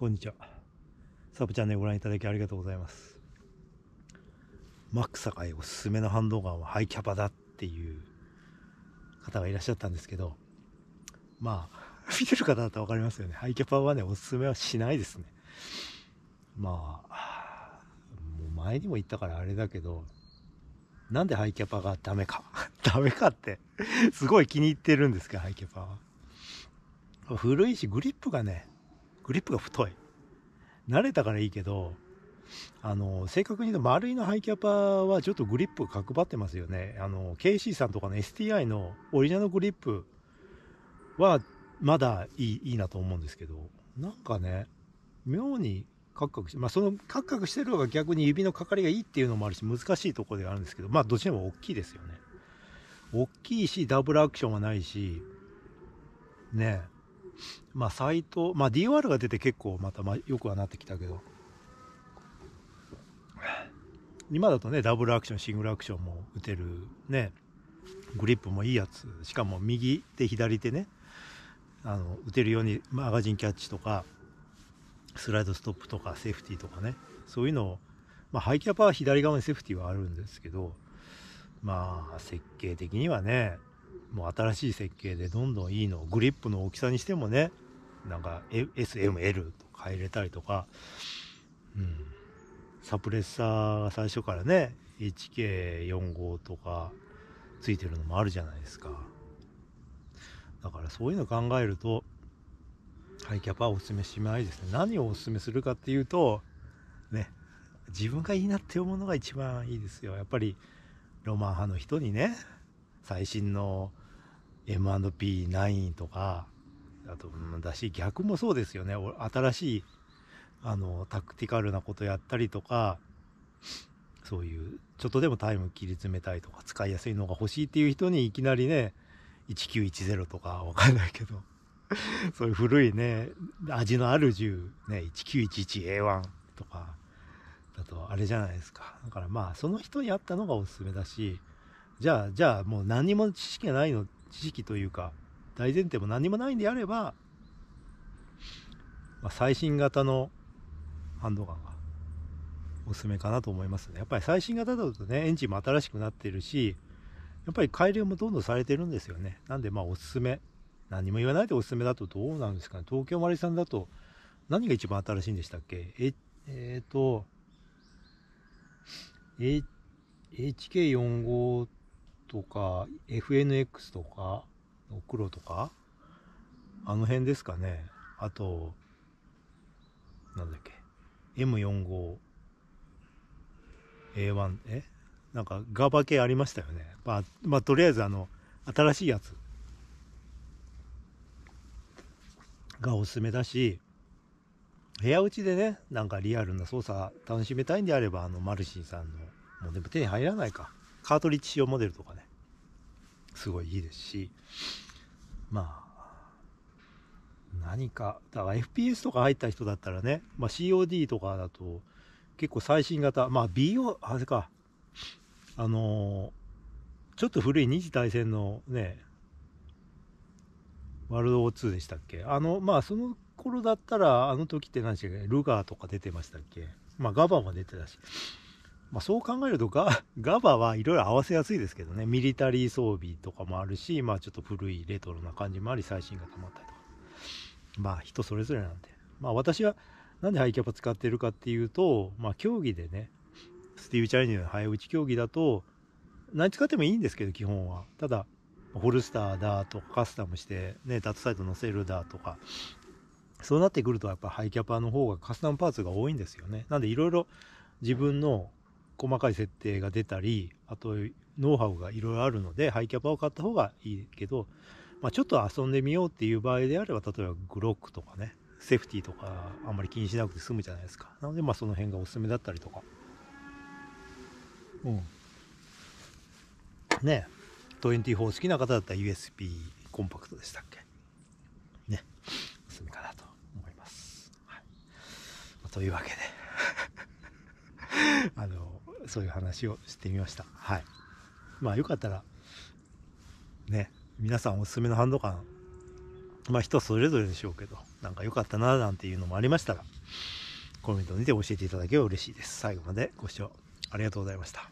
こんにちは。サブチャンネルご覧いただきありがとうございます。マックサカイおすすめの反動ガンはハイキャパだっていう方がいらっしゃったんですけど、まあ、見てる方だと分かりますよね。ハイキャパはね、おすすめはしないですね。まあ、もう前にも言ったからあれだけど、なんでハイキャパがダメか。ダメかってすごい気に入ってるんですけど、ハイキャパは。古いし、グリップがね、グリップが太い。慣れたからいいけど、あの、正確に言うと丸いのハイキャパはちょっとグリップが角張ってますよね。あの、KC さんとかの STI のオリジナルグリップはまだいい、いいなと思うんですけど、なんかね、妙にカクカクして、まあそのカクカクしてるのが逆に指のかかりがいいっていうのもあるし、難しいところではあるんですけど、まあどちらも大きいですよね。大きいし、ダブルアクションはないし、ねえ、まあ、サイト、まあ、DOR が出て結構またま良くはなってきたけど、今だとね、ダブルアクション、シングルアクションも打てる、ね、グリップもいいやつ、しかも右手、左手ね、あの打てるようにマガジンキャッチとか、スライドストップとか、セーフティーとかね、そういうのを、まあ、ハイキャパは左側にセーフティーはあるんですけど、まあ、設計的にはね、もう新しい設計でどんどんいいのグリップの大きさにしてもねなんか SML と変えれたりとか、うん、サプレッサーが最初からね HK45 とかついてるのもあるじゃないですかだからそういうの考えるとハイキャパはおすすめしないですね何をおすすめするかっていうとね自分がいいなって思うのが一番いいですよやっぱりロマン派の人にね最新の M&P9 とか、あと、だし、逆もそうですよね。新しい、あの、タクティカルなことやったりとか、そういう、ちょっとでもタイム切り詰めたいとか、使いやすいのが欲しいっていう人にいきなりね、1910とかわかんないけど、そういう古いね、味のある銃、ね、1911A1 とか、だとあれじゃないですか。だからまあ、その人に合ったのがおすすめだし、じゃあ、じゃあもう何も知識がないの、知識というか、大前提も何もないんであれば、まあ、最新型のハンドガンがおすすめかなと思いますね。やっぱり最新型だとね、エンジンも新しくなってるし、やっぱり改良もどんどんされてるんですよね。なんでまあおすすめ。何も言わないでおすすめだとどうなんですかね。東京マリさんだと何が一番新しいんでしたっけえ、えっ、ー、と、H、HK45 とか FNX とかの黒とかあの辺ですかねあとなんだっけ M45A1 えなんかガバ系ありましたよねまあ、まあ、とりあえずあの新しいやつがおすすめだし部屋打ちでねなんかリアルな操作楽しめたいんであればあのマルシンさんのもうでも手に入らないかカートリッジ用モデルとかねすごいいいですしまあ何かだから FPS とか入った人だったらね、まあ、COD とかだと結構最新型まあ BO あれかあのー、ちょっと古い二次大戦のねワールドオー2でしたっけあのまあその頃だったらあの時って何でしたっけルガーとか出てましたっけまあガバも出てたしまあ、そう考えるとガ、ガバはいろいろ合わせやすいですけどね、ミリタリー装備とかもあるし、まあちょっと古いレトロな感じもあり、最新がもまったりとか。まあ人それぞれなんで。まあ私はなんでハイキャパ使ってるかっていうと、まあ競技でね、スティーブ・チャレンジの早打ち競技だと、何使ってもいいんですけど、基本は。ただ、ホルスターだとかカスタムして、ね、ダッチサイト乗せるだとか、そうなってくるとやっぱハイキャパの方がカスタムパーツが多いんですよね。なんでいろいろ自分の細かい設定が出たりあとノウハウがいろいろあるのでハイキャパを買った方がいいけど、まあ、ちょっと遊んでみようっていう場合であれば例えばグロックとかねセーフティーとかあんまり気にしなくて済むじゃないですかなのでまあその辺がおすすめだったりとかうんね24好きな方だったら USB コンパクトでしたっけねおすすめかなと思います、はい、というわけで あのそういう話をしてみました。はい。まあよかったら、ね、皆さんおすすめのハンドガン、まあ人それぞれでしょうけど、なんか良かったななんていうのもありましたら、コメントにて教えていただければ嬉しいです。最後までご視聴ありがとうございました。